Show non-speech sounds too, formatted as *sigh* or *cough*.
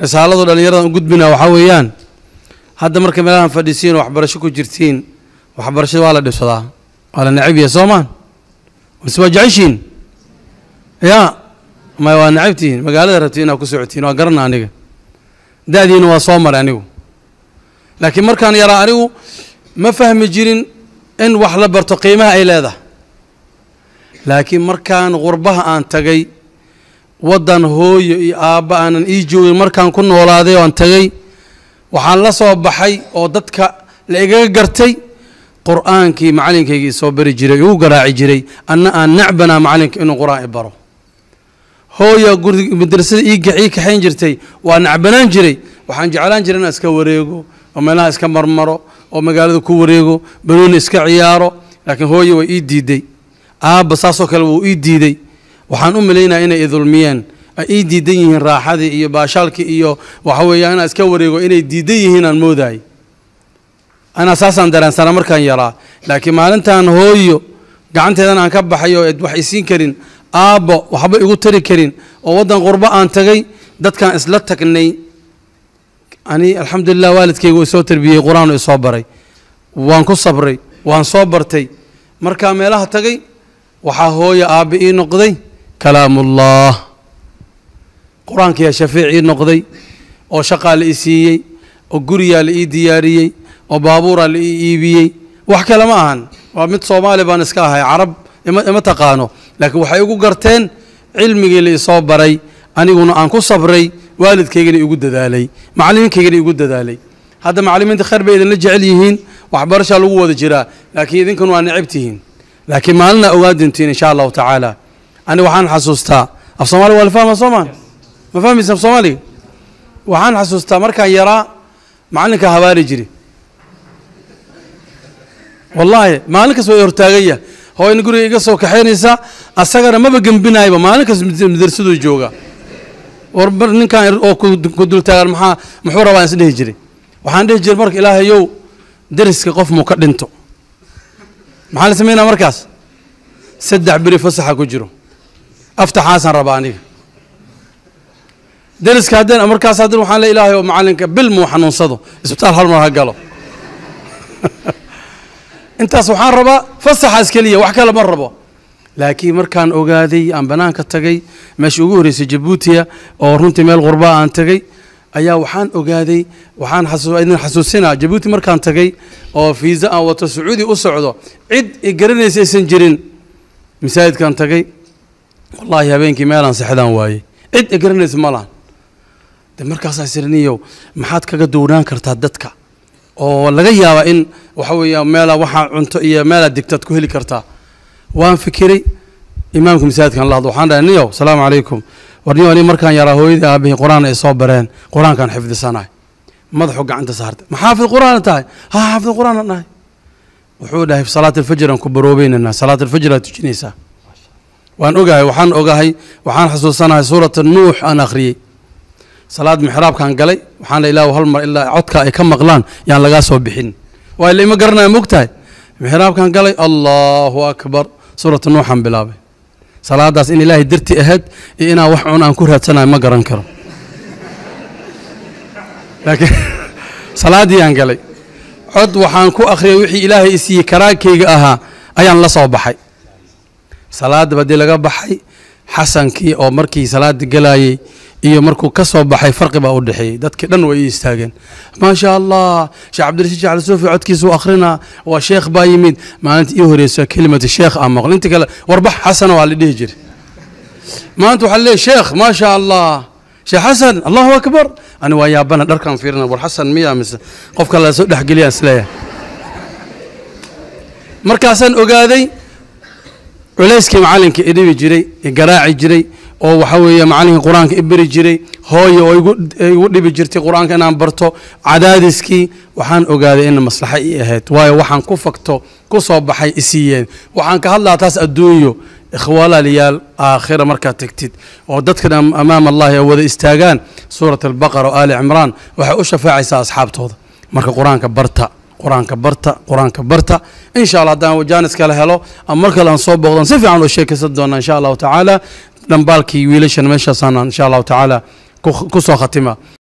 risaaladu dhallinyaradan u gudbina waxaa weeyaan hadda marka meelahan fadhisiin oo waxbarasho ku jirtiin waxbarashada waa la dhibsadaa waa la nacibiya soo maan mase waa jeceshiin ya maya waa nacabtihiin magaalada rabtiin inaad ku socotiin waa garana aniga da waa soo maray anigu laakiin markaan yaraa anigu ma fahmi jirin in wax la barto qiimaha ay leedahay laakiin markaan qurbaha aan tagay waddan hooyo iyo aabba aanan ii joogin markaan ku noolaaday oan tagay waxaan la soo baxay oo dadka la igaga gartay qur'aankii macalinkaygii soo bari jiray igu garaaci jiray anna aan nacbanaa macalinka inuu qur-aan i baro hooya madrasada ii kaxayn jirtay waa nacbanaan jiray waxaan jeclaan jiray inaan iska wareego oo meelaha iska marmaro oo magaalada ku wareego banooni iska ciyaaro laakiin hooya way ii diiday aabba saasoo kale wuu ii diiday waxaan u malaynaya inay idulmiyeen ay ii diidan yihiin raaxadii iyo baashaalkii iyo waxa weeya inaan iska wareego inay diidan yihiin aan moodaay anaa saasaan dareensana markaan yaraa laakiin maalintaan hooyo gacanteedan aan ka baxayo eed wax isiin karin aabbo waxba igu tari karin oo waddan qurbo aan tagay dadkaan isla tagnay ani alxamdulilah waalidkaygu isoo tarbiyey qur-aanu isoo baray waan ku sabray waan soo bartay markaa meelaha tagay waxaa hooyo aabbe ii noqday kalaamullaah qur-aankiyaa shafiic ii noqday oo shaqaa la isiiyey oo guriyaa la ii diyaariyey oo baabuuraa la ii iibiyey wax kale ma ahan waa mid soomaali baan iska ahay carab ima taqaano laakiin waxay ugu garteen cilmigii la isoo baray aniguna aan ku sabray waalidkaygana igu dadaalay macalimiinkaygana igu dadaalay hadda macalimiinta khayr bay idinla jecel yihiin waxbarashaa lagu wada jiraa laakiin idinkan waa necab laakiin maalinaa ogaadintiin insha allahu tacaala aniga waxaan xasuustaa af soomali waa la fahma soomaan ma fahmaysa af soomaaliga waxaan xasuustaa markaan yaraa macallinkaa habaari jiri wallaahi maalin kas way hortaaganya hooyna guriga iga soo kaxaynaysa asagana maba gembinaayba maalin kas madarsaduu jooga war mar ninkan er- oo ku dultaagan maxaa muxuu rabaa is dhihi jiray waxaan dhihi jiray marka ilaahayow deriska qof muu ka dhinto maxaa la samaynaa markaas saddex beri fasaxa ku jiro aftaxaasaan rabaa aniga deriska haddeen markaas haddeen waxaan le ilaahay oo macallinka bil xanuunsado isbitaal hal mar ha galo *laughs* intaas waxaan rabaa fasaxaas keliya wax kale ma rabo laakiin markaan ogaaday aan bannaanka tagay meeshii ugu horreysay jabuutiya oo runtii meel qurbaa aan tagay ayaa waxaan ogaaday waxaan idin xasuusinaa jabuuti markaan tagay oo fiisa aan wato sacuudi u socdo cid garanaysa aysan jirin masaajidkaan tagay wallaahi habeenkii meelaan seexdaan waayey cid e garanaysa ma lahan de markaasaa sirniyow maxaad kaga duwnaan kartaa dadka oo laga yaabaa in waxa weeya meelaa waxaa cunto iyo meelaa digtaad ku heli kartaa waan fikiray imaamka masaajidkan la hadlo waxaan dhahay niyow salaamu calaykum warniyow ani markaan yaraa hooyadii aabihii qur-aan ay soo bareen qur-aankaan xifdisanahay madaxu gacanta saartay ma xaafid qur-aan tahay ha xaafid qur-aan nahay wuxuu dhahay salaat alfajr aan ku baroobeynanaa salaat alfajr aad tujinaysaa waan ogahay waxaan ogahay waxaan xasuusanahay suurata nuux aan akhriyey salaad mixraabkaan galay waxaana ilaa hal ilaa codka ay ka maqlaan yaan lagaa soo bixin waay la ima garanaya moog tahay mixraabkaan galay allaahu akbar suurata nuuxaan bilaabay salaadaas in ilaahay darti ahayd iyo inaan wax cun aan ku raadsanayo ma garan karo laakiin *laughs* salaaddii aan galay cod waxaan ku akhriyay wixii ilaahay isiiyey karaagkayga ahaa ayaan la soo baxay salaadaba dee laga baxay xasankii oo markii salaada gelayey iyo markuu ka soo baxay farqi baa u dhexeeyey dadkii dhan way istaageen maashaa allah sheekh cabdirasiid jacli suufi codkiisuu akhrinaa waa sheekh baa yimid maalinta ii horeysa kelimata sheekh aan maql inta kale warbax xasana waa la dhihi jiray maanta waxaa leeyahy sheekh maashaa allah sheekh xasan allahu akbar ani waa yaabana dharkaan fiirina war xasan miyaa mise qofka lasoo dhexgeliyaan isleeyahay markaasaan ogaaday culayskii macalinka idhibi jiray garaaci jiray oo waxa weeye macalinkii qur-aanka iberi jiray hooya oo igu dhibi jirtay qur-aanka inaan barto cadaadiskii waxaan ogaaday in maslaxa ii ahayd waayo waxaan ku fagto ku soo baxay isiiyeen waxaan ka hadlaha taas adduunyo walaalayaal aakhira markaad tegtid oo dadkan amaam allahi ay wada istaagaan suurat albaqara o aali cimraan waxay u shafaacaysaa asxaabtooda marka qur-aanka barta qur-aanka barta qur-aanka barta insha alla haddaan wajaanis kala helo ama mar kale aan soo booqdan si fiican oo sheekaysan doona insha allahu tacaala dhambaalkii wiilashana meeshaasaana insha allahu tacaala ku soo khatima